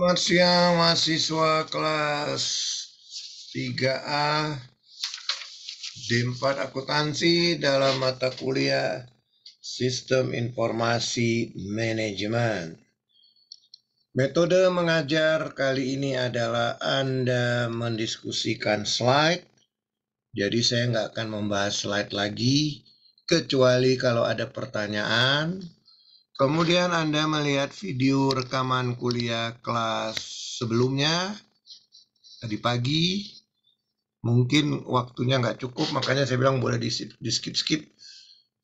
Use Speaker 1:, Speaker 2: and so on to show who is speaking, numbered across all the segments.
Speaker 1: Selamat siang mahasiswa kelas 3A D4 Akuntansi dalam mata kuliah Sistem Informasi Manajemen. Metode mengajar kali ini adalah Anda mendiskusikan slide. Jadi saya nggak akan membahas slide lagi, kecuali kalau ada pertanyaan Kemudian Anda melihat video rekaman kuliah kelas sebelumnya, tadi pagi, mungkin waktunya nggak cukup, makanya saya bilang boleh di skip-skip.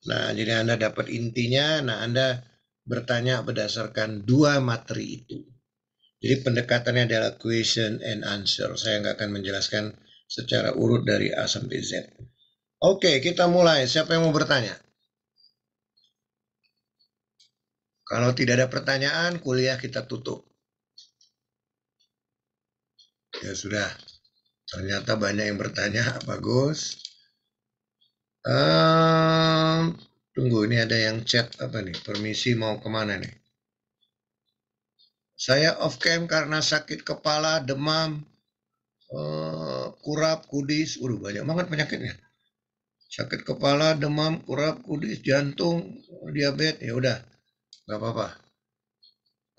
Speaker 1: Nah, jadi Anda dapat intinya, nah Anda bertanya berdasarkan dua materi itu. Jadi pendekatannya adalah question and answer. Saya nggak akan menjelaskan secara urut dari A sampai Z. Oke, kita mulai. Siapa yang mau bertanya? Kalau tidak ada pertanyaan, kuliah kita tutup. Ya sudah. Ternyata banyak yang bertanya, bagus. Um, tunggu, ini ada yang chat apa nih? Permisi mau kemana nih? Saya off cam karena sakit kepala, demam, uh, kurap, kudis. Udah banyak banget penyakitnya. Sakit kepala, demam, kurap, kudis, jantung, diabetes. Ya udah gak apa-apa.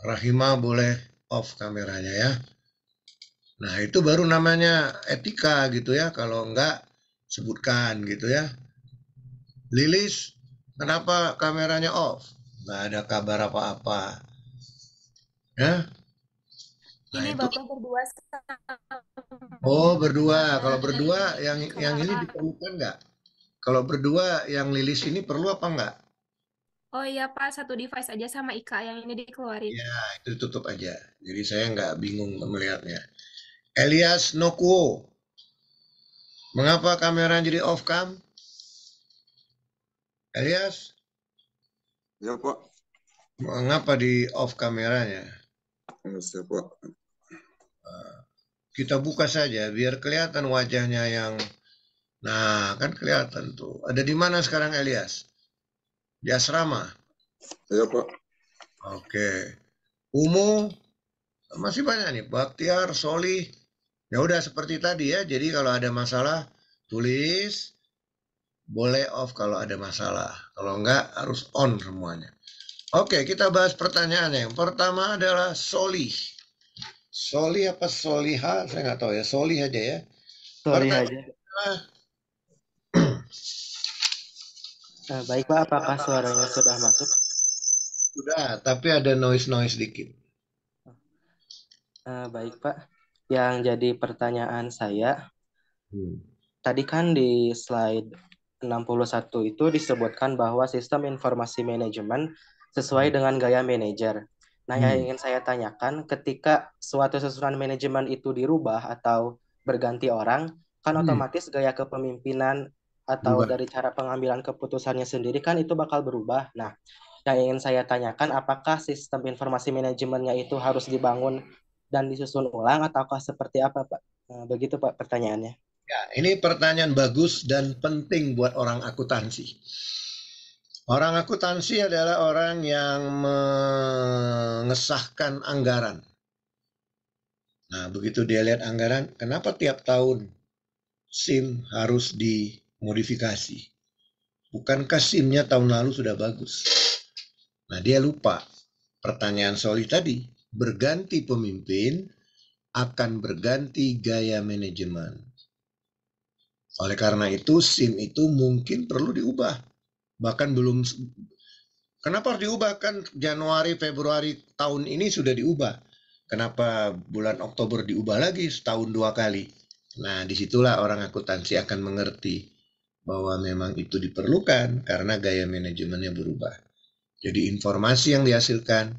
Speaker 1: Rahima boleh off kameranya ya. Nah itu baru namanya etika gitu ya. Kalau enggak sebutkan gitu ya. Lilis, kenapa kameranya off? Nggak ada kabar apa-apa. Ya.
Speaker 2: Nah, ini itu... bapak berdua.
Speaker 1: Oh berdua. Kalau berdua yang yang ini diperlukan nggak? Kalau berdua yang Lilis ini perlu apa nggak?
Speaker 3: Oh iya Pak, satu device aja sama Ika yang ini dikeluarin. Ya,
Speaker 1: itu tutup aja. Jadi saya nggak bingung melihatnya. Elias Nokuo. Mengapa kamera jadi off cam? Elias? Ya Pak. Mengapa di off kameranya? Ya Pak. Ah, kita buka saja biar kelihatan wajahnya yang... Nah, kan kelihatan tuh. Ada di mana sekarang Elias? di asrama? Iya Pak. Oke. Umu masih banyak nih. Baktiar, Soli. Ya udah seperti tadi ya. Jadi kalau ada masalah tulis. Boleh off kalau ada masalah. Kalau enggak harus on semuanya. Oke kita bahas pertanyaannya yang pertama adalah Soli. Soli apa Soliha? Saya nggak tahu ya. Soli aja ya. Soli aja. Eh, baik Pak, apakah suaranya sudah masuk? Sudah, tapi ada noise-noise sedikit.
Speaker 2: Uh, eh, baik Pak, yang jadi pertanyaan saya, hmm. tadi kan di slide 61 itu disebutkan bahwa sistem informasi manajemen sesuai hmm. dengan gaya manajer. Nah, yang hmm. ingin saya tanyakan, ketika suatu susunan manajemen itu dirubah atau berganti orang, kan hmm. otomatis gaya kepemimpinan atau dari cara pengambilan keputusannya sendiri kan itu bakal berubah. Nah, yang ingin saya tanyakan apakah sistem informasi
Speaker 1: manajemennya itu harus dibangun dan disusun ulang ataukah seperti apa, Pak? Eh, begitu Pak pertanyaannya. Ya, ini pertanyaan bagus dan penting buat orang akuntansi. Orang akuntansi adalah orang yang mengesahkan anggaran. Nah, begitu dia lihat anggaran, kenapa tiap tahun SIM harus di modifikasi. Bukankah sim tahun lalu sudah bagus? Nah, dia lupa pertanyaan Soli tadi. Berganti pemimpin akan berganti gaya manajemen. Oleh karena itu, SIM itu mungkin perlu diubah. Bahkan belum Kenapa harus diubah? Kan Januari, Februari tahun ini sudah diubah. Kenapa bulan Oktober diubah lagi setahun dua kali? Nah, disitulah orang akuntansi akan mengerti bahwa memang itu diperlukan karena gaya manajemennya berubah. Jadi informasi yang dihasilkan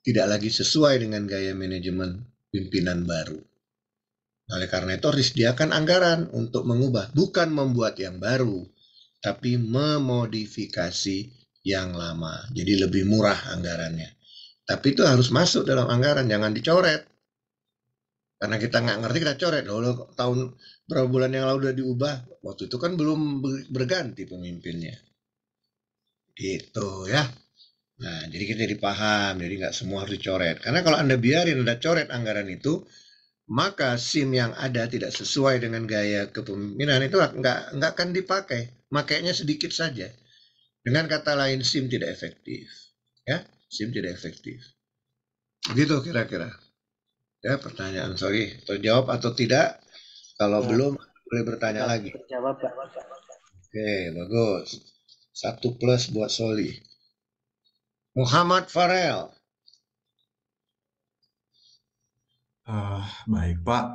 Speaker 1: tidak lagi sesuai dengan gaya manajemen pimpinan baru. Oleh karena itu harus disediakan anggaran untuk mengubah, bukan membuat yang baru, tapi memodifikasi yang lama. Jadi lebih murah anggarannya. Tapi itu harus masuk dalam anggaran, jangan dicoret karena kita nggak ngerti kita coret loh tahun berapa bulan yang lalu udah diubah waktu itu kan belum berganti pemimpinnya gitu ya nah jadi kita jadi paham jadi nggak semua harus dicoret karena kalau anda biarin anda coret anggaran itu maka sim yang ada tidak sesuai dengan gaya kepemimpinan itu nggak nggak akan dipakai makainya sedikit saja dengan kata lain sim tidak efektif ya sim tidak efektif Gitu kira-kira ya pertanyaan sorry terjawab atau tidak kalau ya. belum boleh bertanya ya, lagi jawab
Speaker 2: oke
Speaker 1: bagus satu plus buat Soli Muhammad Farel uh, baik pak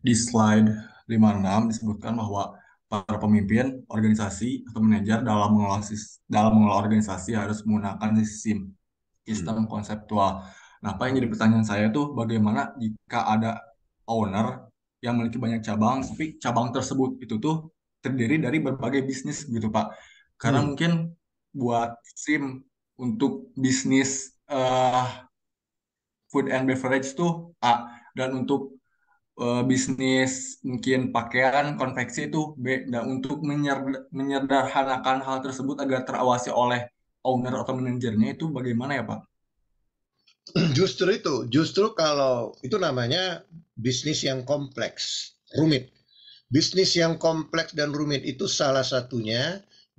Speaker 1: di
Speaker 2: slide 56 disebutkan bahwa para pemimpin organisasi atau manajer dalam mengelola dalam mengelola organisasi harus menggunakan sistem sistem hmm. konseptual Nah, apa yang jadi pertanyaan saya tuh bagaimana jika ada owner yang memiliki banyak cabang, tapi cabang tersebut itu tuh terdiri dari berbagai bisnis gitu, Pak. Karena hmm. mungkin buat SIM untuk bisnis uh,
Speaker 1: food and beverage tuh A dan untuk uh, bisnis mungkin pakaian konveksi itu B. dan untuk menyer menyederhanakan hal tersebut agar terawasi oleh owner atau manajernya itu bagaimana ya, Pak? justru itu, justru kalau itu namanya bisnis yang kompleks, rumit. Bisnis yang kompleks dan rumit itu salah satunya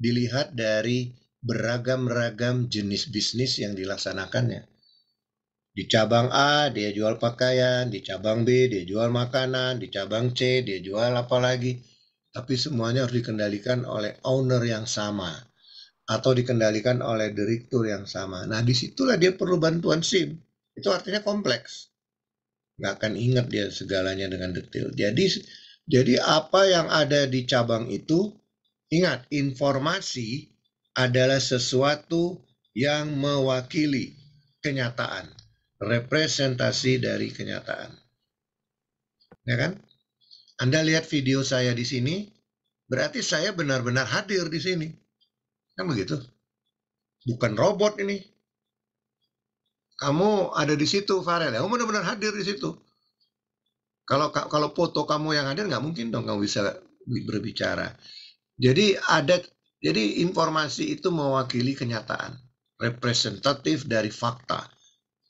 Speaker 1: dilihat dari beragam-ragam jenis bisnis yang dilaksanakannya. Di cabang A dia jual pakaian, di cabang B dia jual makanan, di cabang C dia jual apa lagi. Tapi semuanya harus dikendalikan oleh owner yang sama atau dikendalikan oleh direktur yang sama. Nah, disitulah dia perlu bantuan SIM. Itu artinya kompleks. Nggak akan ingat dia segalanya dengan detail. Jadi, jadi apa yang ada di cabang itu, ingat, informasi adalah sesuatu yang mewakili kenyataan. Representasi dari kenyataan. Ya kan? Anda lihat video saya di sini, berarti saya benar-benar hadir di sini Kan begitu. Bukan robot ini. Kamu ada di situ, Farel. Kamu benar-benar hadir di situ. Kalau kalau foto kamu yang hadir, nggak mungkin dong kamu bisa berbicara. Jadi ada jadi informasi itu mewakili kenyataan, representatif dari fakta.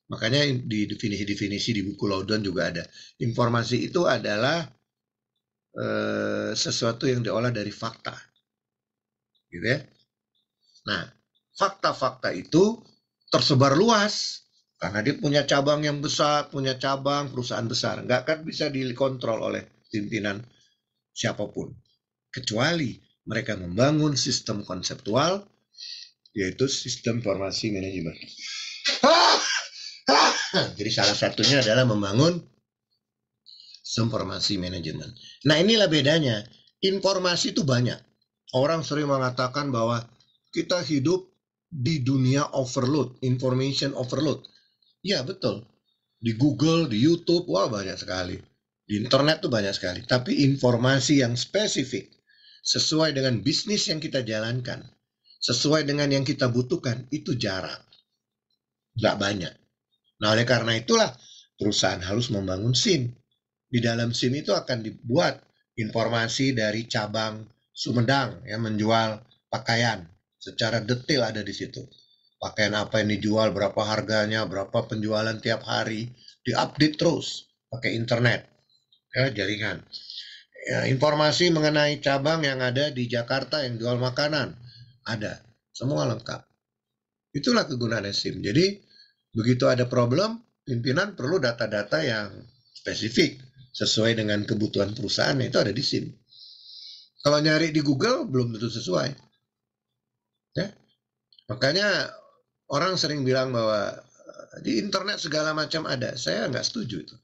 Speaker 1: Makanya di definisi-definisi di buku Laudon juga ada. Informasi itu adalah e, sesuatu yang diolah dari fakta. Gitu ya. Nah, fakta-fakta itu tersebar luas karena dia punya cabang yang besar, punya cabang perusahaan besar, nggak akan bisa dikontrol oleh pimpinan siapapun, kecuali mereka membangun sistem konseptual, yaitu sistem formasi manajemen. Jadi salah satunya adalah membangun sistem formasi manajemen. Nah inilah bedanya, informasi itu banyak. Orang sering mengatakan bahwa kita hidup di dunia overload, information overload. Ya betul, di Google, di YouTube, wah banyak sekali. Di internet tuh banyak sekali. Tapi informasi yang spesifik, sesuai dengan bisnis yang kita jalankan, sesuai dengan yang kita butuhkan, itu jarang. Nggak banyak. Nah oleh karena itulah perusahaan harus membangun SIM. Di dalam SIM itu akan dibuat informasi dari cabang Sumedang yang menjual pakaian secara detail ada di situ. Pakaian apa yang dijual, berapa harganya, berapa penjualan tiap hari, diupdate terus pakai internet, ya, jaringan. Ya, informasi mengenai cabang yang ada di Jakarta yang jual makanan ada, semua lengkap. Itulah kegunaan SIM. Jadi begitu ada problem, pimpinan perlu data-data yang spesifik sesuai dengan kebutuhan perusahaan itu ada di SIM. Kalau nyari di Google belum tentu sesuai Ya. Makanya orang sering bilang bahwa eh, di internet segala macam ada. Saya nggak setuju itu.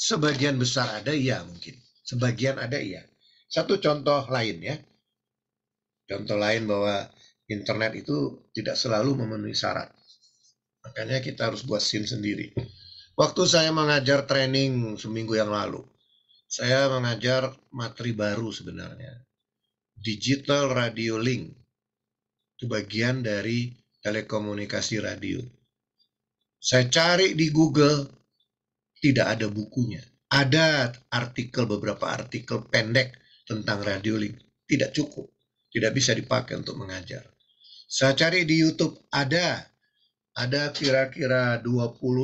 Speaker 1: Sebagian besar ada, iya mungkin. Sebagian ada, iya. Satu contoh lain ya. Contoh lain bahwa internet itu tidak selalu memenuhi syarat. Makanya kita harus buat SIM sendiri. Waktu saya mengajar training seminggu yang lalu, saya mengajar materi baru sebenarnya. Digital Radio Link itu bagian dari telekomunikasi radio. Saya cari di Google, tidak ada bukunya. Ada artikel, beberapa artikel pendek tentang radio link. Tidak cukup, tidak bisa dipakai untuk mengajar. Saya cari di YouTube, ada ada kira-kira 20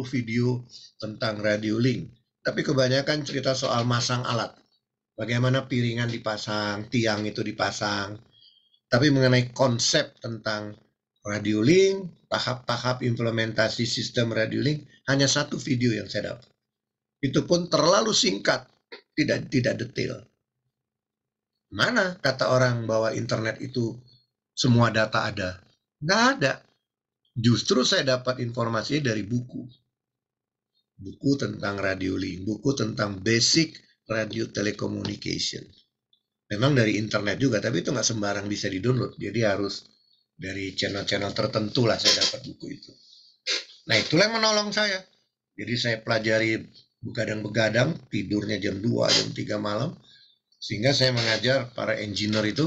Speaker 1: video tentang radio link. Tapi kebanyakan cerita soal masang alat. Bagaimana piringan dipasang, tiang itu dipasang, tapi mengenai konsep tentang radio link, tahap-tahap implementasi sistem radio link, hanya satu video yang saya dapat. Itu pun terlalu singkat, tidak tidak detail. Mana kata orang bahwa internet itu semua data ada? Nggak ada. Justru saya dapat informasi dari buku. Buku tentang radio link, buku tentang basic radio telecommunication memang dari internet juga tapi itu nggak sembarang bisa didownload jadi harus dari channel-channel tertentu lah saya dapat buku itu nah itulah yang menolong saya jadi saya pelajari begadang-begadang tidurnya jam 2 jam 3 malam sehingga saya mengajar para engineer itu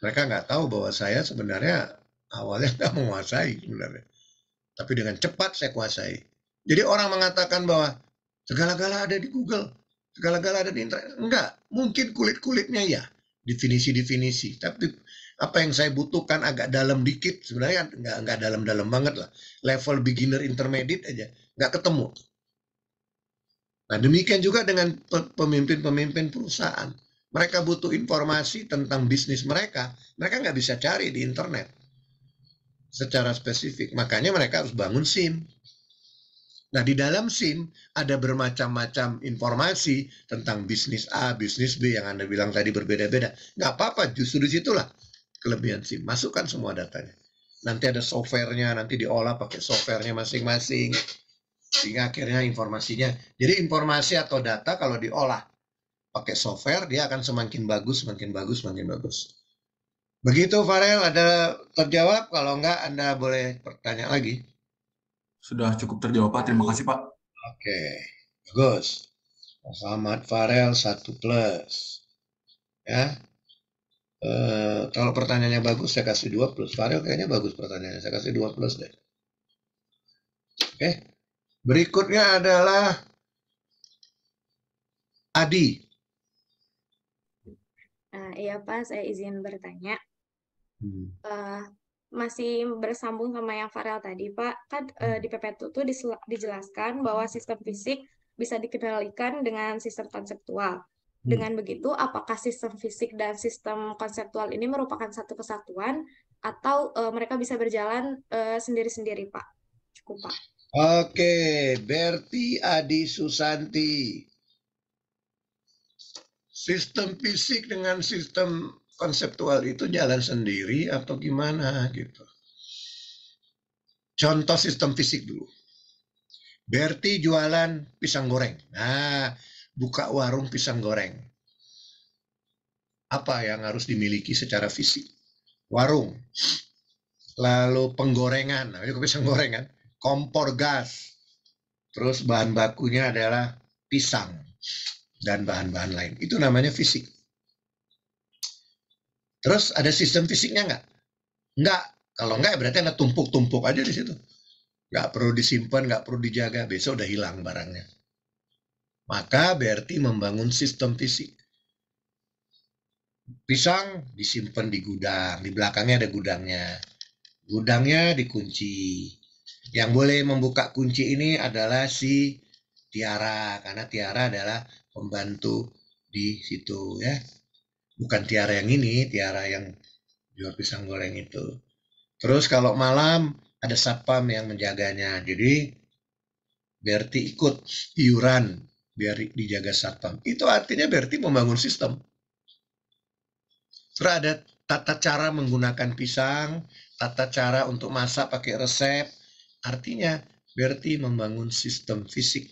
Speaker 1: mereka nggak tahu bahwa saya sebenarnya awalnya nggak menguasai sebenarnya tapi dengan cepat saya kuasai jadi orang mengatakan bahwa segala-gala ada di Google segala-gala ada di internet enggak mungkin kulit-kulitnya ya definisi-definisi. Tapi apa yang saya butuhkan agak dalam dikit sebenarnya nggak nggak dalam-dalam banget lah. Level beginner intermediate aja nggak ketemu. Nah demikian juga dengan pemimpin-pemimpin perusahaan. Mereka butuh informasi tentang bisnis mereka. Mereka nggak bisa cari di internet secara spesifik. Makanya mereka harus bangun SIM. Nah, di dalam SIM ada bermacam-macam informasi tentang bisnis A, bisnis B yang Anda bilang tadi berbeda-beda. Nggak apa-apa, justru disitulah kelebihan SIM. Masukkan semua datanya. Nanti ada softwarenya, nanti diolah pakai softwarenya masing-masing. Sehingga akhirnya informasinya. Jadi informasi atau data kalau diolah pakai software, dia akan semakin bagus, semakin bagus, semakin bagus. Begitu Farel, ada terjawab? Kalau enggak, Anda boleh bertanya lagi. Sudah cukup terjawab, Pak. Terima kasih, Pak. Oke, bagus. Muhammad Farel satu plus. Ya. E, kalau pertanyaannya bagus, saya kasih dua plus. Farel kayaknya bagus pertanyaannya. Saya kasih dua plus deh. Oke. Berikutnya adalah Adi.
Speaker 2: Uh, iya Pak, saya izin bertanya. Hmm. Uh, masih bersambung sama yang Farel tadi, Pak. Kan e, di PP itu dijelaskan bahwa hmm. sistem fisik bisa dikendalikan dengan sistem konseptual.
Speaker 3: Hmm. Dengan
Speaker 2: begitu, apakah sistem fisik dan sistem konseptual ini merupakan satu kesatuan atau e, mereka bisa berjalan eh, sendiri-sendiri, Pak? Cukup, Pak.
Speaker 1: Oke, Berti Adi Susanti. Sistem fisik dengan sistem konseptual itu jalan sendiri atau gimana gitu. Contoh sistem fisik dulu. Berti jualan pisang goreng. Nah, buka warung pisang goreng. Apa yang harus dimiliki secara fisik? Warung. Lalu penggorengan, namanya pisang gorengan. Kompor gas. Terus bahan bakunya adalah pisang dan bahan-bahan lain. Itu namanya fisik. Terus ada sistem fisiknya nggak? Nggak. Kalau hmm. nggak ya berarti ada tumpuk-tumpuk aja di situ. Nggak perlu disimpan, nggak perlu dijaga. Besok udah hilang barangnya. Maka berarti membangun sistem fisik. Pisang disimpan di gudang. Di belakangnya ada gudangnya. Gudangnya dikunci. Yang boleh membuka kunci ini adalah si Tiara. Karena Tiara adalah pembantu di situ ya bukan tiara yang ini, tiara yang jual pisang goreng itu. Terus kalau malam ada satpam yang menjaganya. Jadi Berti ikut iuran biar dijaga satpam. Itu artinya Berti membangun sistem. Terus ada tata cara menggunakan pisang, tata cara untuk masak pakai resep. Artinya Berti membangun sistem fisik.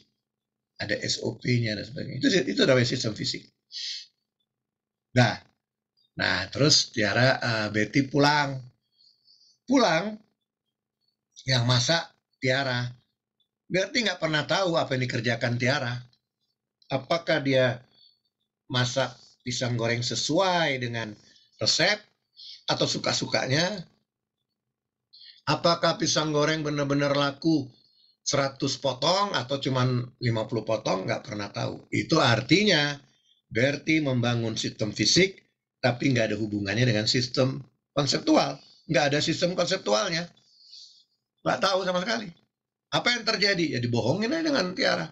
Speaker 1: Ada SOP-nya dan sebagainya. Itu itu namanya sistem fisik. Nah, nah terus Tiara uh, Betty pulang, pulang yang masak Tiara. berarti nggak pernah tahu apa yang dikerjakan Tiara. Apakah dia masak pisang goreng sesuai dengan resep atau suka-sukanya? Apakah pisang goreng benar-benar laku 100 potong atau cuman 50 potong nggak pernah tahu. Itu artinya Berarti membangun sistem fisik, tapi nggak ada hubungannya dengan sistem konseptual. Nggak ada sistem konseptualnya. Nggak tahu sama sekali. Apa yang terjadi? Ya dibohongin aja dengan Tiara.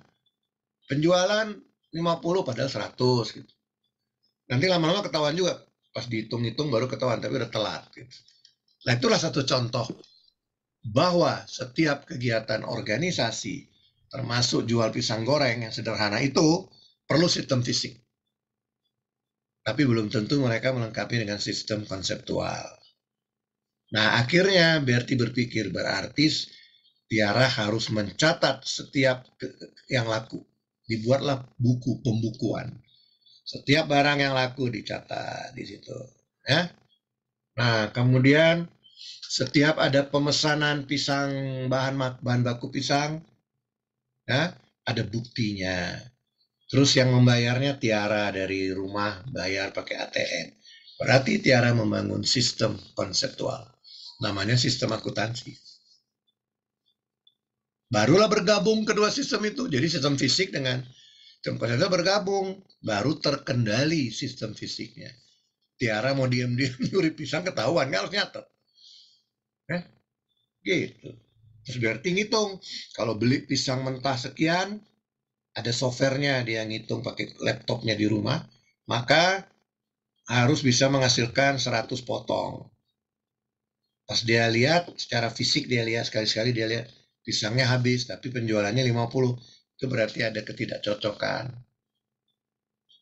Speaker 1: Penjualan 50 padahal 100 gitu. Nanti lama-lama ketahuan juga. Pas dihitung-hitung baru ketahuan, tapi udah telat gitu. Nah itulah satu contoh bahwa setiap kegiatan organisasi termasuk jual pisang goreng yang sederhana itu perlu sistem fisik tapi belum tentu mereka melengkapi dengan sistem konseptual. Nah, akhirnya Berti berpikir berarti Tiara harus mencatat setiap yang laku. Dibuatlah buku pembukuan. Setiap barang yang laku dicatat di situ, ya. Nah, kemudian setiap ada pemesanan pisang bahan bahan baku pisang, ya, ada buktinya. Terus yang membayarnya Tiara dari rumah bayar pakai ATM. Berarti Tiara membangun sistem konseptual. Namanya sistem akuntansi. Barulah bergabung kedua sistem itu. Jadi sistem fisik dengan sistem konseptual bergabung. Baru terkendali sistem fisiknya. Tiara mau diam-diam nyuri pisang ketahuan. Nggak harus nyatet. Eh? Gitu. Terus biar tinggi tong. Kalau beli pisang mentah sekian, ada softwarenya dia ngitung pakai laptopnya di rumah, maka harus bisa menghasilkan 100 potong. Pas dia lihat secara fisik dia lihat sekali-sekali dia lihat pisangnya habis tapi penjualannya 50. Itu berarti ada ketidakcocokan.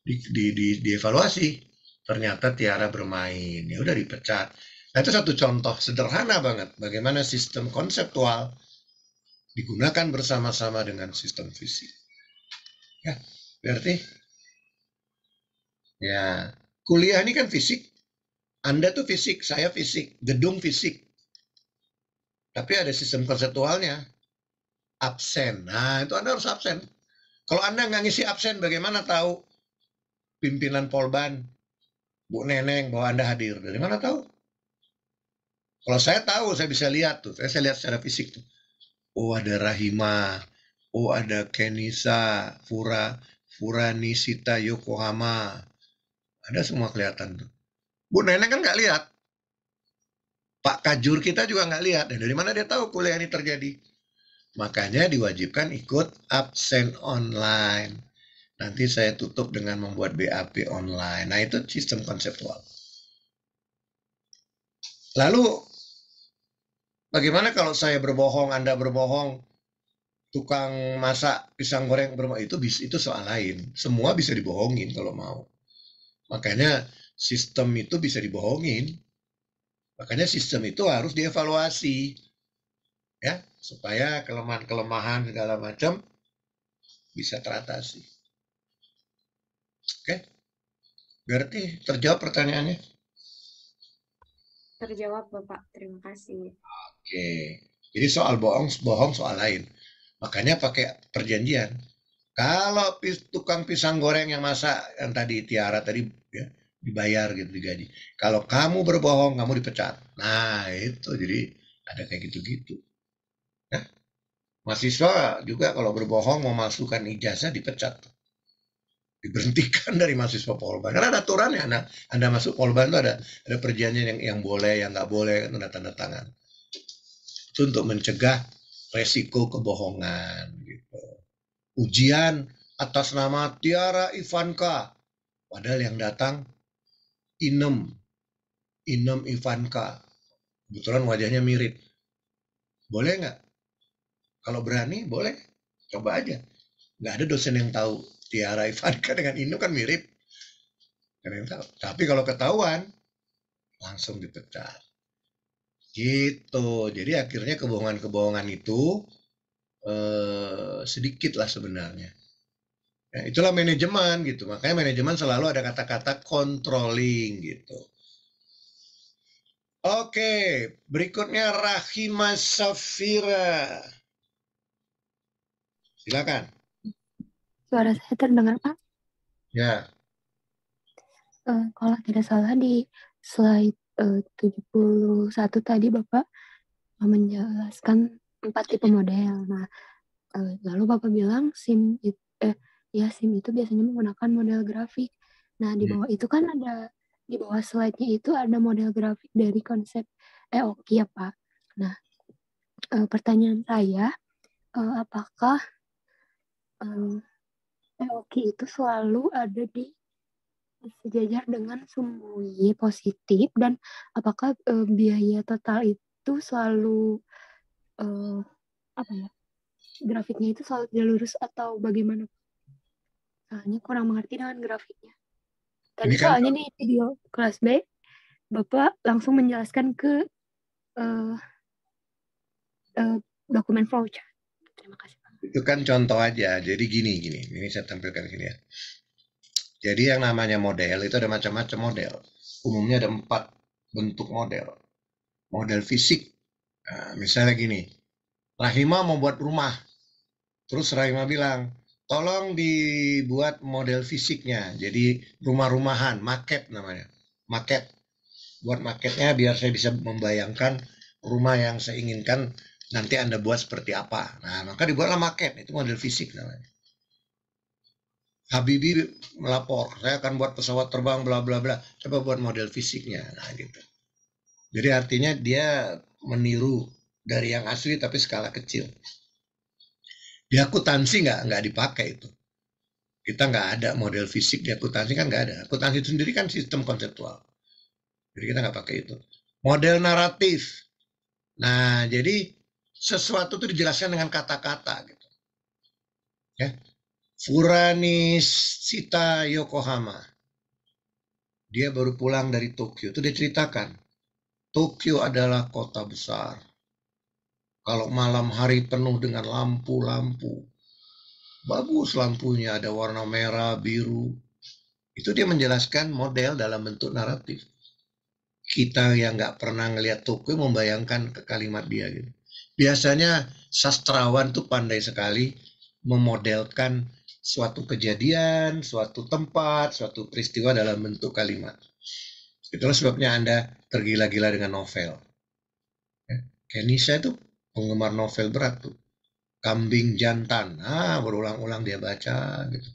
Speaker 1: Di, di, di, dievaluasi ternyata Tiara bermain ya udah dipecat nah itu satu contoh sederhana banget bagaimana sistem konseptual digunakan bersama-sama dengan sistem fisik Ya, berarti ya kuliah ini kan fisik. Anda tuh fisik, saya fisik, gedung fisik. Tapi ada sistem konseptualnya. Absen. Nah, itu Anda harus absen. Kalau Anda nggak ngisi absen, bagaimana tahu pimpinan Polban, Bu Neneng, bahwa Anda hadir? Dari mana tahu? Kalau saya tahu, saya bisa lihat tuh. Saya, saya lihat secara fisik tuh. Oh, ada Rahima, Oh ada Kenisa, Fura, Furanisita Yokohama. Ada semua kelihatan tuh. Bu Neneng kan nggak lihat. Pak Kajur kita juga nggak lihat. Dan dari mana dia tahu kuliah ini terjadi? Makanya diwajibkan ikut absen online. Nanti saya tutup dengan membuat BAP online. Nah itu sistem konseptual. Lalu bagaimana kalau saya berbohong, Anda berbohong, tukang masak pisang goreng berma itu bis itu soal lain. Semua bisa dibohongin kalau mau. Makanya sistem itu bisa dibohongin. Makanya sistem itu harus dievaluasi. Ya, supaya kelemahan-kelemahan segala macam bisa teratasi. Oke. Berarti terjawab pertanyaannya?
Speaker 2: Terjawab, Bapak. Terima kasih.
Speaker 1: Oke. Jadi soal bohong, bohong soal lain. Makanya pakai perjanjian. Kalau tukang pisang goreng yang masak yang tadi Tiara tadi ya, dibayar gitu digaji. Kalau kamu berbohong, kamu dipecat. Nah, itu jadi ada kayak gitu-gitu. Nah, mahasiswa juga kalau berbohong memalsukan ijazah dipecat. Diberhentikan dari mahasiswa Polban. Karena ada aturannya, Anda, anda masuk Polban itu ada ada perjanjian yang yang boleh, yang nggak boleh, tanda tanda tangan. Itu untuk mencegah resiko kebohongan gitu. Ujian atas nama Tiara Ivanka. Padahal yang datang Inem. Inem Ivanka. Kebetulan wajahnya mirip. Boleh nggak? Kalau berani boleh. Coba aja. Nggak ada dosen yang tahu Tiara Ivanka dengan Inem kan mirip. Tapi kalau ketahuan langsung dipecat gitu jadi akhirnya kebohongan-kebohongan itu eh, sedikit lah sebenarnya nah, itulah manajemen gitu makanya manajemen selalu ada kata-kata controlling gitu oke berikutnya Rahima Safira silakan
Speaker 3: suara saya terdengar pak ya uh, kalau tidak salah di slide 71 eh, tadi Bapak menjelaskan empat tipe model. Nah, eh, lalu Bapak bilang SIM itu, eh ya SIM itu biasanya menggunakan model grafik. Nah, di iya. bawah itu kan ada di bawah slide-nya itu ada model grafik dari konsep eh oke ya, Pak. Nah, eh, pertanyaan saya apakah eh, EOKI itu selalu ada di sejajar dengan Y positif dan apakah e, biaya total itu selalu e, apa ya grafiknya itu selalu tidak lurus atau bagaimana? Soalnya kurang mengerti dengan grafiknya. Tadi kan soalnya di video kelas B Bapak langsung menjelaskan ke e, e, dokumen voucher.
Speaker 1: Terima kasih. Pak. Itu kan contoh aja. Jadi gini gini. Ini saya tampilkan gini ya. Jadi yang namanya model itu ada macam-macam model. Umumnya ada empat bentuk model. Model fisik. Nah, misalnya gini, Rahima mau buat rumah. Terus Rahima bilang, tolong dibuat model fisiknya. Jadi rumah-rumahan, maket namanya. Maket. Buat maketnya biar saya bisa membayangkan rumah yang saya inginkan nanti Anda buat seperti apa. Nah, maka dibuatlah maket. Itu model fisik namanya. Habibie melapor, saya akan buat pesawat terbang bla bla bla. Coba buat model fisiknya. Nah, gitu. Jadi artinya dia meniru dari yang asli tapi skala kecil. Di akuntansi nggak nggak dipakai itu. Kita nggak ada model fisik di akuntansi kan nggak ada. Akuntansi sendiri kan sistem konseptual. Jadi kita nggak pakai itu. Model naratif. Nah, jadi sesuatu itu dijelaskan dengan kata-kata gitu. Ya, Furani Sita Yokohama. Dia baru pulang dari Tokyo. Itu diceritakan. Tokyo adalah kota besar. Kalau malam hari penuh dengan lampu-lampu. Bagus lampunya, ada warna merah, biru. Itu dia menjelaskan model dalam bentuk naratif. Kita yang nggak pernah ngelihat Tokyo membayangkan ke kalimat dia gitu. biasanya sastrawan tuh pandai sekali memodelkan suatu kejadian, suatu tempat, suatu peristiwa dalam bentuk kalimat. Itulah sebabnya Anda tergila-gila dengan novel. Ya, Kenisha itu penggemar novel berat tuh. Kambing jantan, ah berulang-ulang dia baca gitu.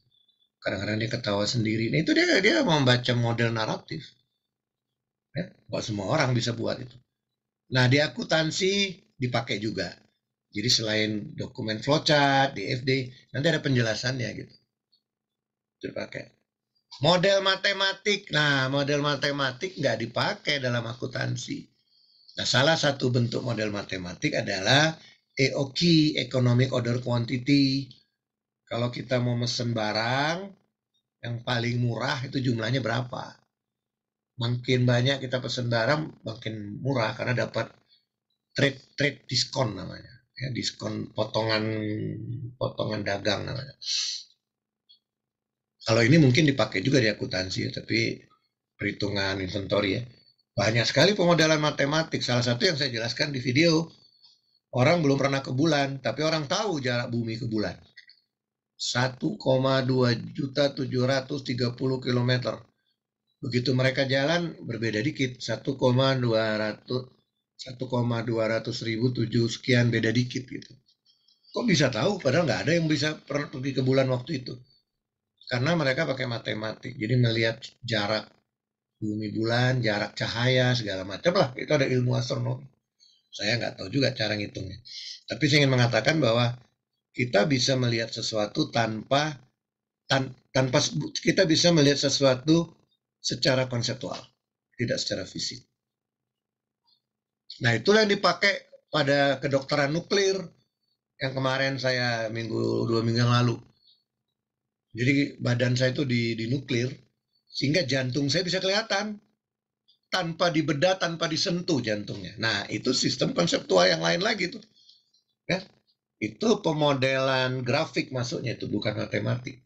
Speaker 1: Kadang-kadang dia ketawa sendiri. Nah, itu dia dia membaca model naratif. Ya, buat semua orang bisa buat itu. Nah di akuntansi dipakai juga jadi selain dokumen flowchart, DFD, nanti ada penjelasannya gitu. Itu dipakai. Model matematik. Nah, model matematik nggak dipakai dalam akuntansi. Nah, salah satu bentuk model matematik adalah EOQ, Economic Order Quantity. Kalau kita mau mesen barang, yang paling murah itu jumlahnya berapa. Makin banyak kita pesen barang, makin murah karena dapat trade trade diskon namanya ya, diskon potongan potongan dagang namanya. Kalau ini mungkin dipakai juga di akuntansi, ya, tapi perhitungan inventory ya. Banyak sekali pemodelan matematik. Salah satu yang saya jelaskan di video, orang belum pernah ke bulan, tapi orang tahu jarak bumi ke bulan. 1,2 juta 730 kilometer. Begitu mereka jalan berbeda dikit, 1,200 1,200 ribu tujuh sekian beda dikit gitu. Kok bisa tahu padahal nggak ada yang bisa pernah pergi ke bulan waktu itu. Karena mereka pakai matematik, jadi melihat jarak bumi bulan, jarak cahaya, segala macam lah. Itu ada ilmu astronomi. Saya nggak tahu juga cara ngitungnya. Tapi saya ingin mengatakan bahwa kita bisa melihat sesuatu tanpa tan, tanpa kita bisa melihat sesuatu secara konseptual, tidak secara fisik. Nah, itulah yang dipakai pada kedokteran nuklir yang kemarin saya minggu dua minggu yang lalu. Jadi badan saya itu di, di nuklir sehingga jantung saya bisa kelihatan tanpa dibedah, tanpa disentuh jantungnya. Nah, itu sistem konseptual yang lain lagi tuh. Ya. Itu pemodelan grafik masuknya itu bukan matematik.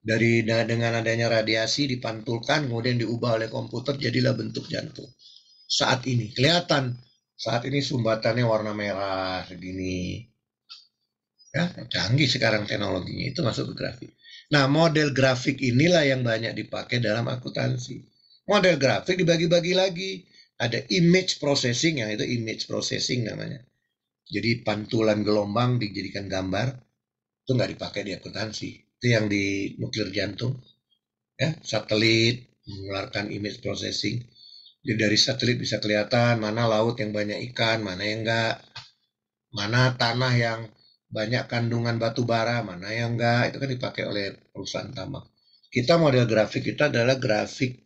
Speaker 1: Dari dengan adanya radiasi dipantulkan kemudian diubah oleh komputer jadilah bentuk jantung. Saat ini kelihatan saat ini sumbatannya warna merah segini ya canggih sekarang teknologinya itu masuk ke grafik nah model grafik inilah yang banyak dipakai dalam akuntansi model grafik dibagi-bagi lagi ada image processing yang itu image processing namanya jadi pantulan gelombang dijadikan gambar itu nggak dipakai di akuntansi itu yang di nuklir jantung ya satelit mengeluarkan image processing Ya, dari satelit bisa kelihatan mana laut yang banyak ikan, mana yang enggak, mana tanah yang banyak kandungan batu bara, mana yang enggak, itu kan dipakai oleh perusahaan tambang. Kita model grafik kita adalah grafik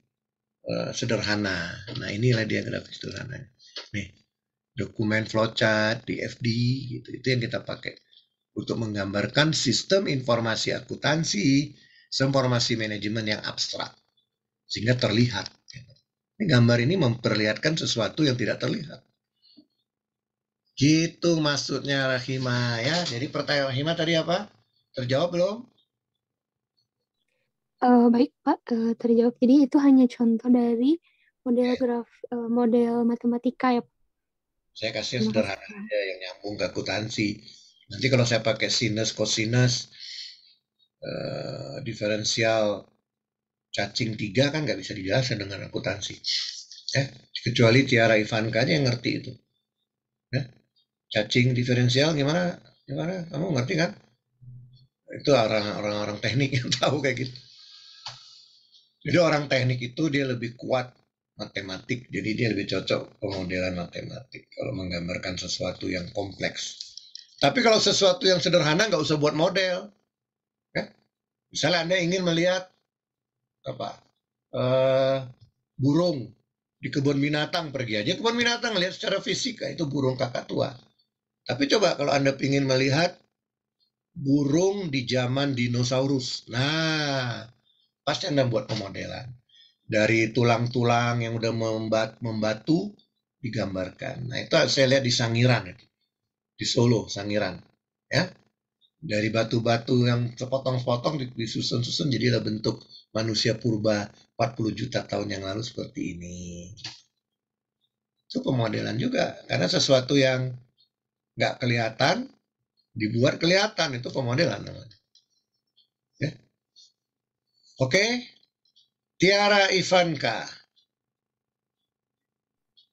Speaker 1: uh, sederhana. Nah, inilah dia grafik sederhana. Nih, dokumen flowchart DFD, gitu. Itu yang kita pakai untuk menggambarkan sistem informasi akuntansi, informasi manajemen yang abstrak sehingga terlihat gambar ini memperlihatkan sesuatu yang tidak terlihat. Gitu maksudnya Rahima ya. Jadi pertanyaan Rahima tadi apa? Terjawab belum?
Speaker 3: Uh, baik Pak, uh, terjawab. Jadi itu hanya contoh dari model graf, uh, model matematika ya.
Speaker 1: Saya kasih yang sederhana aja yang nyambung ke akuntansi. Nanti kalau saya pakai sinus, kosinus, uh, diferensial, cacing tiga kan nggak bisa dijelaskan dengan akuntansi ya kecuali Tiara Ivanka aja yang ngerti itu ya cacing diferensial gimana gimana kamu ngerti kan itu orang-orang teknik yang tahu kayak gitu jadi orang teknik itu dia lebih kuat matematik jadi dia lebih cocok pemodelan matematik kalau menggambarkan sesuatu yang kompleks tapi kalau sesuatu yang sederhana nggak usah buat model ya misalnya anda ingin melihat apa uh, burung di kebun binatang pergi aja kebun binatang lihat secara fisik ah, itu burung kakak tua tapi coba kalau anda ingin melihat burung di zaman dinosaurus nah pasti anda buat pemodelan dari tulang-tulang yang udah membat membatu digambarkan nah itu saya lihat di Sangiran di Solo Sangiran ya dari batu-batu yang sepotong-sepotong disusun-susun jadilah bentuk manusia purba 40 juta tahun yang lalu seperti ini. Itu pemodelan juga karena sesuatu yang nggak kelihatan dibuat kelihatan itu pemodelan Ya. Oke. Tiara Ivanka.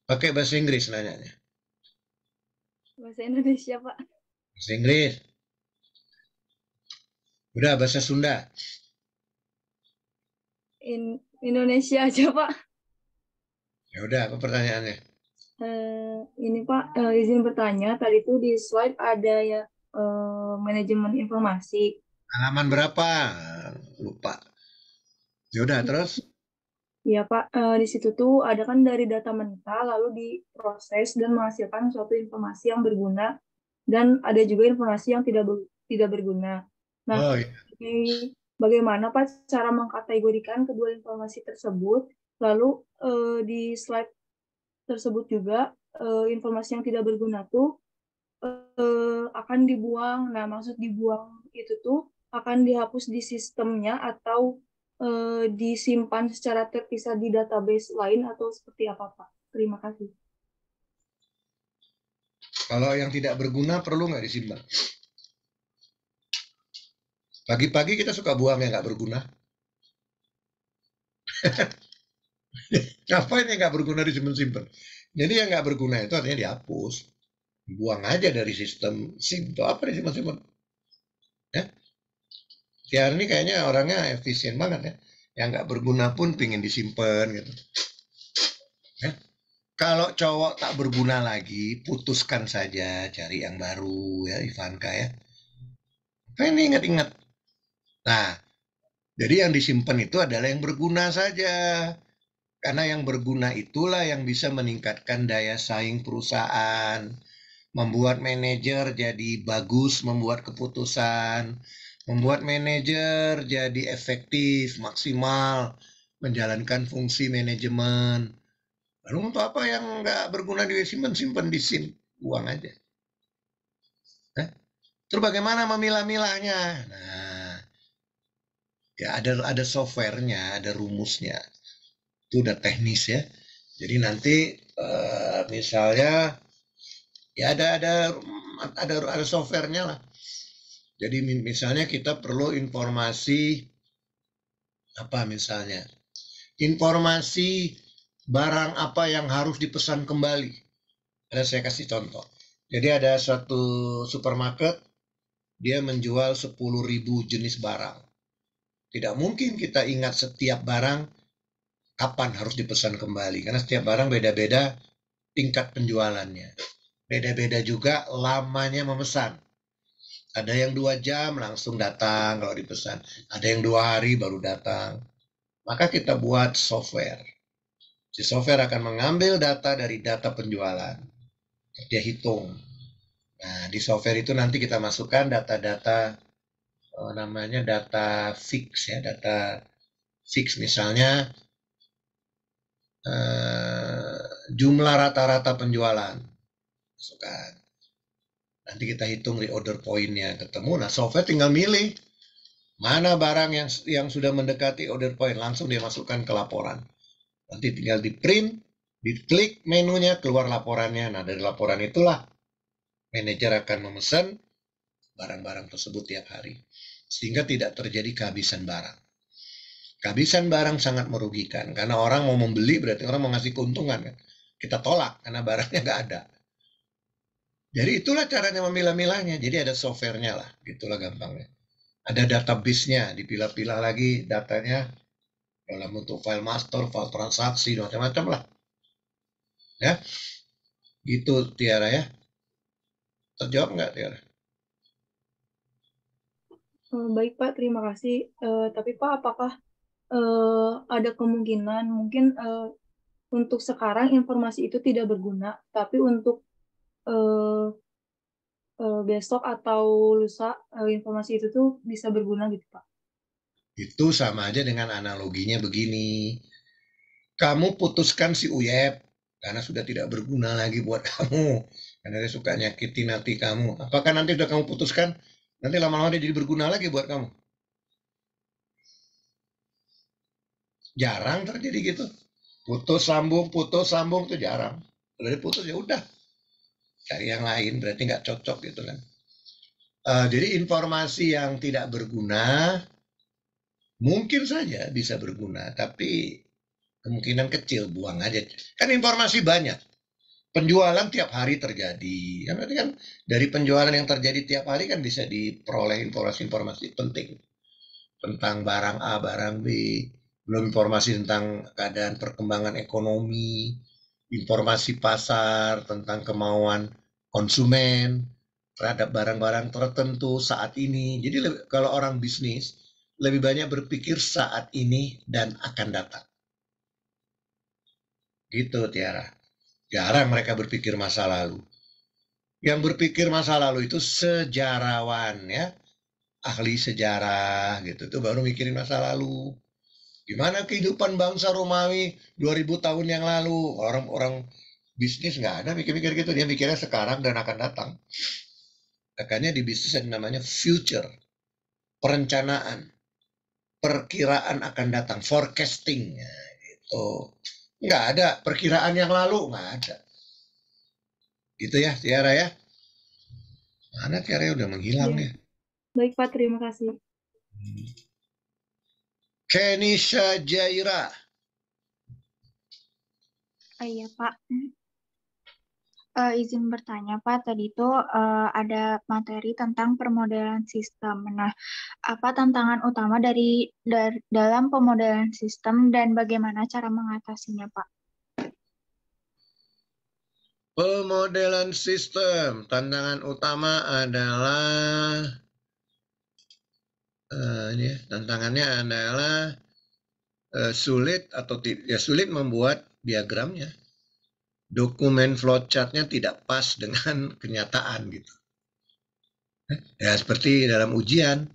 Speaker 1: Pakai bahasa Inggris nanya.
Speaker 2: Bahasa Indonesia, Pak.
Speaker 1: Bahasa Inggris. Udah bahasa Sunda.
Speaker 2: In Indonesia aja, Pak.
Speaker 1: Ya udah, apa pertanyaannya?
Speaker 2: Uh, ini Pak, uh, izin bertanya, tadi itu di slide ada ya uh, manajemen informasi.
Speaker 1: Halaman berapa? Lupa. Ya udah, terus?
Speaker 2: Iya Pak, uh, di situ tuh ada kan dari data mental lalu diproses dan menghasilkan suatu informasi yang berguna dan ada juga informasi yang tidak ber, tidak berguna. Nah, oh, iya. bagaimana Pak cara mengkategorikan kedua informasi tersebut? Lalu eh, di slide tersebut juga eh, informasi yang tidak berguna tuh eh, akan dibuang. Nah, maksud dibuang itu tuh akan dihapus di sistemnya atau eh, disimpan secara terpisah di database lain atau seperti apa, Pak? Terima kasih.
Speaker 1: Kalau yang tidak berguna perlu nggak disimpan? Pagi-pagi kita suka buang yang nggak berguna. Ngapain yang nggak berguna disimpan-simpan? Jadi yang nggak berguna itu artinya dihapus. Buang aja dari sistem SIM. Itu apa disimpan-simpan? Ya. Tiar ini kayaknya orangnya efisien banget ya. Yang nggak berguna pun pingin disimpan gitu. Ya. Kalau cowok tak berguna lagi, putuskan saja cari yang baru ya Ivanka ya. Pengen ingat-ingat Nah, jadi yang disimpan itu adalah yang berguna saja. Karena yang berguna itulah yang bisa meningkatkan daya saing perusahaan, membuat manajer jadi bagus, membuat keputusan, membuat manajer jadi efektif, maksimal, menjalankan fungsi manajemen. Lalu untuk apa yang nggak berguna disimpan, simpan di SIM, uang aja. Nah, terus bagaimana memilah-milahnya? Nah, ya ada ada softwarenya ada rumusnya itu udah teknis ya jadi nanti uh, misalnya ya ada ada ada ada softwarenya lah jadi misalnya kita perlu informasi apa misalnya informasi barang apa yang harus dipesan kembali ada saya kasih contoh jadi ada satu supermarket dia menjual 10.000 jenis barang tidak mungkin kita ingat setiap barang kapan harus dipesan kembali. Karena setiap barang beda-beda tingkat penjualannya. Beda-beda juga lamanya memesan. Ada yang dua jam langsung datang kalau dipesan. Ada yang dua hari baru datang. Maka kita buat software. Si software akan mengambil data dari data penjualan. Dia hitung. Nah, di software itu nanti kita masukkan data-data Oh, namanya data fix ya data fix misalnya eh, jumlah rata-rata penjualan masukkan nanti kita hitung reorder pointnya ketemu nah software tinggal milih mana barang yang yang sudah mendekati order point langsung dia masukkan ke laporan nanti tinggal di print di diklik menunya keluar laporannya nah dari laporan itulah manajer akan memesan barang-barang tersebut tiap hari sehingga tidak terjadi kehabisan barang. Kehabisan barang sangat merugikan karena orang mau membeli berarti orang mau ngasih keuntungan kan. Kita tolak karena barangnya nggak ada. Jadi itulah caranya memilah-milahnya. Jadi ada softwarenya lah, gitulah gampangnya. Ada database-nya, dipilah-pilah lagi datanya dalam bentuk file master, file transaksi, macam-macam lah. Ya, gitu Tiara ya. Terjawab nggak Tiara?
Speaker 2: Eh, baik Pak, terima kasih. Uh, tapi Pak, apakah uh, ada kemungkinan mungkin uh, untuk sekarang informasi itu tidak berguna, tapi untuk uh, uh, besok atau lusa uh, informasi itu tuh bisa berguna gitu Pak?
Speaker 1: Itu sama aja dengan analoginya begini. Kamu putuskan si Uyep karena sudah tidak berguna lagi buat kamu, karena dia suka nyakitin hati kamu. Apakah nanti sudah kamu putuskan? Nanti lama-lama dia jadi berguna lagi buat kamu. Jarang terjadi gitu. Putus sambung, putus sambung itu jarang. dia putus ya udah. Cari yang lain berarti nggak cocok gitu kan. Uh, jadi informasi yang tidak berguna mungkin saja bisa berguna, tapi kemungkinan kecil buang aja. Kan informasi banyak penjualan tiap hari terjadi. Ya, berarti kan dari penjualan yang terjadi tiap hari kan bisa diperoleh informasi-informasi penting tentang barang A, barang B, belum informasi tentang keadaan perkembangan ekonomi, informasi pasar tentang kemauan konsumen terhadap barang-barang tertentu saat ini. Jadi lebih, kalau orang bisnis lebih banyak berpikir saat ini dan akan datang. Gitu Tiara. Jarang mereka berpikir masa lalu. Yang berpikir masa lalu itu sejarawan ya, ahli sejarah gitu tuh baru mikirin masa lalu. Gimana kehidupan bangsa Romawi 2000 tahun yang lalu? Orang-orang bisnis nggak ada mikir-mikir gitu, dia mikirnya sekarang dan akan datang. Makanya di bisnis ada namanya future, perencanaan, perkiraan akan datang, forecasting, nah, gitu. Nggak ada perkiraan yang lalu, nggak ada. Gitu ya, Tiara ya. Mana Tiara udah menghilang ya? ya?
Speaker 2: Baik Pak, terima kasih.
Speaker 1: Kenisha Jaira.
Speaker 2: Ah, iya Pak uh, izin bertanya Pak, tadi itu uh, ada materi tentang permodelan sistem. Nah, apa tantangan utama dari dari dalam pemodelan sistem dan bagaimana cara mengatasinya Pak?
Speaker 1: Pemodelan sistem, tantangan utama adalah uh, ini ya, tantangannya adalah uh, sulit atau ya sulit membuat diagramnya dokumen flowchartnya tidak pas dengan kenyataan gitu. Ya seperti dalam ujian,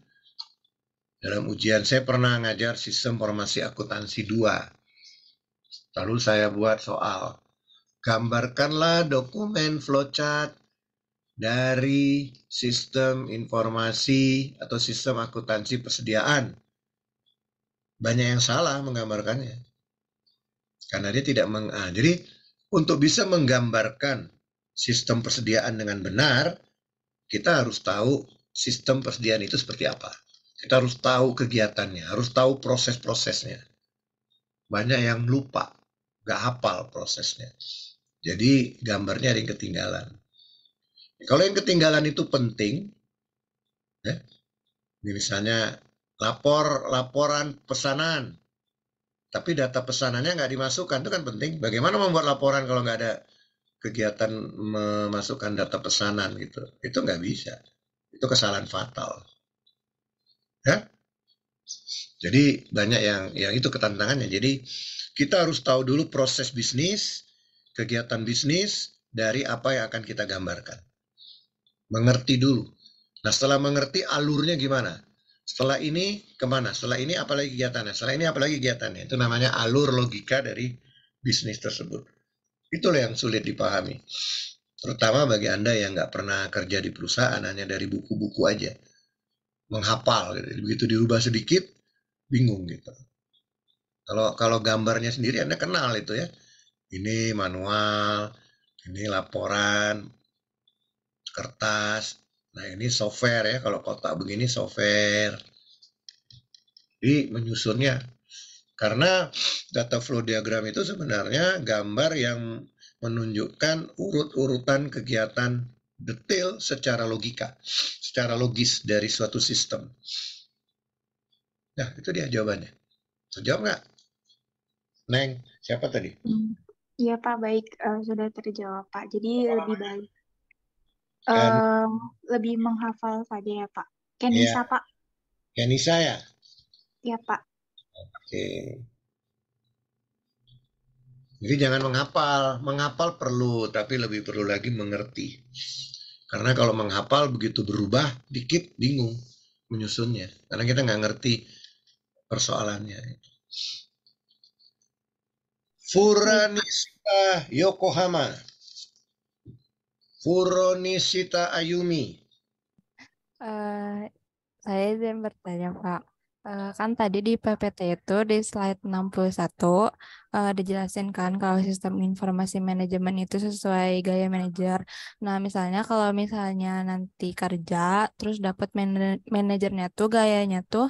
Speaker 1: dalam ujian saya pernah ngajar sistem formasi akuntansi 2. Lalu saya buat soal, gambarkanlah dokumen flowchart dari sistem informasi atau sistem akuntansi persediaan. Banyak yang salah menggambarkannya. Karena dia tidak meng... Ah, jadi untuk bisa menggambarkan sistem persediaan dengan benar, kita harus tahu sistem persediaan itu seperti apa. Kita harus tahu kegiatannya, harus tahu proses-prosesnya. Banyak yang lupa, nggak hafal prosesnya. Jadi gambarnya ada yang ketinggalan. Kalau yang ketinggalan itu penting, eh, misalnya lapor laporan pesanan tapi data pesanannya nggak dimasukkan itu kan penting bagaimana membuat laporan kalau nggak ada kegiatan memasukkan data pesanan gitu itu nggak bisa itu kesalahan fatal ya jadi banyak yang yang itu ketantangannya jadi kita harus tahu dulu proses bisnis kegiatan bisnis dari apa yang akan kita gambarkan mengerti dulu nah setelah mengerti alurnya gimana setelah ini kemana? Setelah ini apalagi kegiatannya? Setelah ini apalagi kegiatannya? Itu namanya alur logika dari bisnis tersebut. Itulah yang sulit dipahami. Terutama bagi Anda yang nggak pernah kerja di perusahaan, hanya dari buku-buku aja. Menghapal. gitu. begitu dirubah sedikit, bingung gitu. Kalau kalau gambarnya sendiri Anda kenal itu ya. Ini manual, ini laporan, kertas, Nah ini software ya, kalau kotak begini software. Jadi menyusunnya. Karena data flow diagram itu sebenarnya gambar yang menunjukkan urut-urutan kegiatan detail secara logika, secara logis dari suatu sistem. Nah, itu dia jawabannya. Terjawab nggak? Neng, siapa tadi?
Speaker 2: Iya Pak, baik. Uh, sudah terjawab Pak. Jadi oh, lebih iya. baik
Speaker 1: Um,
Speaker 2: lebih menghafal saja ya Pak. Kenisa ya. Pak. Kenisa ya? Ya Pak.
Speaker 1: Oke. Okay. Jadi jangan menghafal. Menghafal perlu, tapi lebih perlu lagi mengerti. Karena kalau menghafal begitu berubah, dikit bingung menyusunnya. Karena kita nggak ngerti persoalannya. Furanista Yokohama. Furonisita Ayumi.
Speaker 3: Uh, saya izin
Speaker 2: bertanya Pak, uh, kan tadi di PPT itu di slide 61 uh, eh, dijelasin kan kalau sistem informasi manajemen itu sesuai gaya manajer. Nah misalnya kalau misalnya nanti kerja terus dapat man manajernya tuh gayanya tuh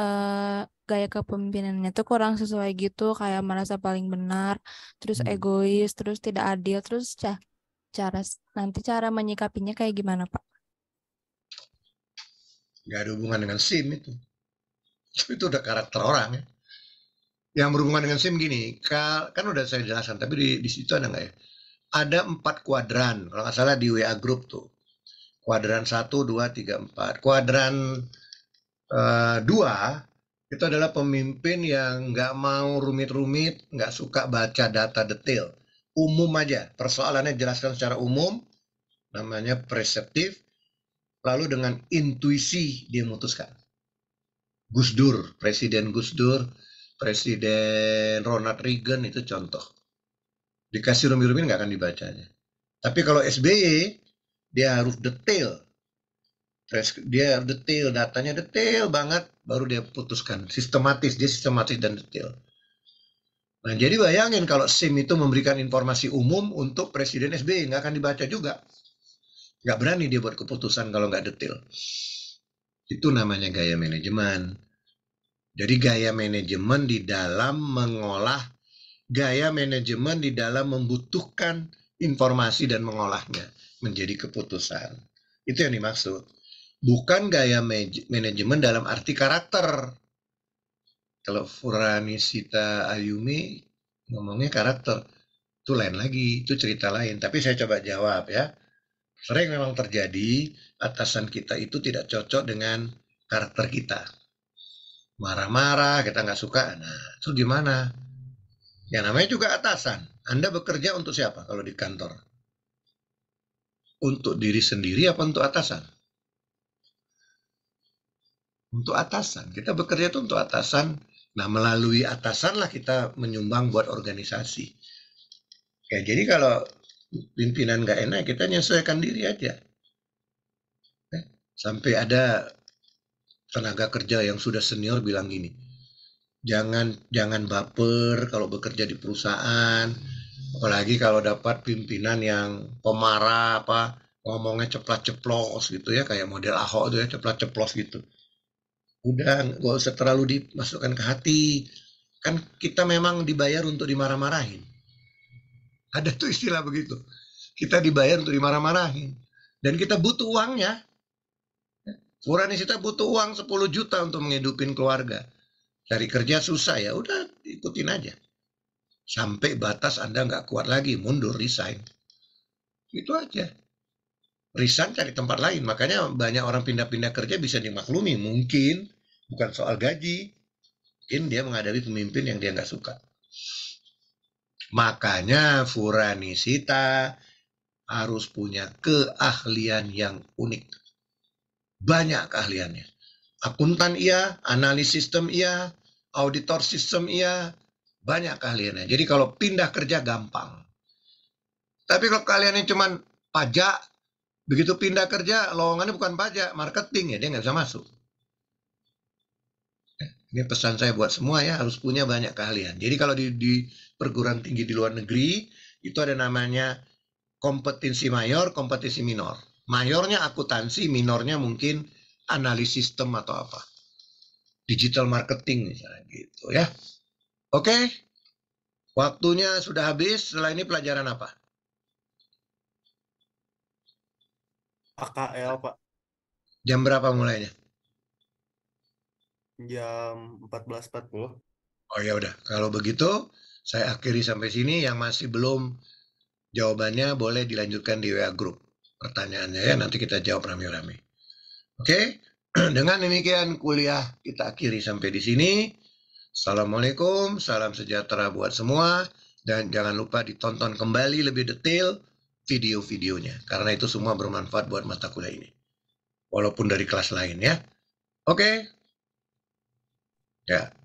Speaker 2: uh, gaya kepemimpinannya tuh kurang sesuai gitu kayak merasa paling benar terus hmm. egois terus tidak adil terus cara nanti cara menyikapinya kayak gimana Pak?
Speaker 1: Gak ada hubungan dengan SIM itu. Itu udah karakter orang ya. Yang berhubungan dengan SIM gini, kan udah saya jelaskan, tapi di, di situ ada nggak ya? Ada empat kuadran, kalau nggak salah di WA Group tuh. Kuadran 1, 2, 3, 4. Kuadran uh, itu adalah pemimpin yang nggak mau rumit-rumit, nggak suka baca data detail umum aja. Persoalannya jelaskan secara umum, namanya preseptif. Lalu dengan intuisi dia memutuskan. Gus Dur, Presiden Gus Dur, Presiden Ronald Reagan itu contoh. Dikasih rumi-rumi nggak akan dibacanya. Tapi kalau SBY, dia harus detail. Dia detail, datanya detail banget, baru dia putuskan. Sistematis, dia sistematis dan detail. Nah, jadi bayangin kalau SIM itu memberikan informasi umum untuk Presiden SBY, nggak akan dibaca juga. Nggak berani dia buat keputusan kalau nggak detail. Itu namanya gaya manajemen. Jadi gaya manajemen di dalam mengolah, gaya manajemen di dalam membutuhkan informasi dan mengolahnya menjadi keputusan. Itu yang dimaksud. Bukan gaya manajemen dalam arti karakter. Kalau Furani Sita Ayumi ngomongnya karakter, itu lain lagi, itu cerita lain. Tapi saya coba jawab ya. Sering memang terjadi atasan kita itu tidak cocok dengan karakter kita. Marah-marah, kita nggak suka. Nah, itu gimana? Ya namanya juga atasan. Anda bekerja untuk siapa kalau di kantor? Untuk diri sendiri apa untuk atasan? Untuk atasan. Kita bekerja itu untuk atasan Nah, melalui atasanlah kita menyumbang buat organisasi. Ya, jadi kalau pimpinan nggak enak, kita nyesuaikan diri aja. Ya, sampai ada tenaga kerja yang sudah senior bilang gini, jangan jangan baper kalau bekerja di perusahaan, apalagi kalau dapat pimpinan yang pemarah apa ngomongnya ceplat ceplos gitu ya kayak model Ahok itu ya ceplat ceplos gitu udah gak usah terlalu dimasukkan ke hati kan kita memang dibayar untuk dimarah-marahin ada tuh istilah begitu kita dibayar untuk dimarah-marahin dan kita butuh uangnya kurangnya kita butuh uang 10 juta untuk menghidupin keluarga cari kerja susah ya udah ikutin aja sampai batas anda nggak kuat lagi mundur resign itu aja resign cari tempat lain. Makanya banyak orang pindah-pindah kerja bisa dimaklumi. Mungkin bukan soal gaji. Mungkin dia menghadapi pemimpin yang dia nggak suka. Makanya Furanisita harus punya keahlian yang unik. Banyak keahliannya. Akuntan iya, analis sistem iya, auditor sistem iya, banyak keahliannya. Jadi kalau pindah kerja gampang. Tapi kalau kalian yang cuman pajak, Begitu pindah kerja, lowongannya bukan pajak, marketing ya, dia nggak bisa masuk. Ya, ini pesan saya buat semua ya, harus punya banyak keahlian. Jadi kalau di, di perguruan tinggi di luar negeri, itu ada namanya kompetensi mayor, kompetensi minor. Mayornya akuntansi, minornya mungkin analisis sistem atau apa. Digital marketing misalnya gitu ya. Oke, waktunya sudah habis. Setelah ini pelajaran apa? AKL Pak. Jam berapa mulainya? Jam 14.40. Oh ya udah, kalau begitu saya akhiri sampai sini yang masih belum jawabannya boleh dilanjutkan di WA Group. pertanyaannya ya nanti kita jawab rame-rame. Oke, dengan demikian kuliah kita akhiri sampai di sini. Assalamualaikum, salam sejahtera buat semua dan jangan lupa ditonton kembali lebih detail video-videonya karena itu semua bermanfaat buat mata kuliah ini walaupun dari kelas lain ya oke okay.
Speaker 2: ya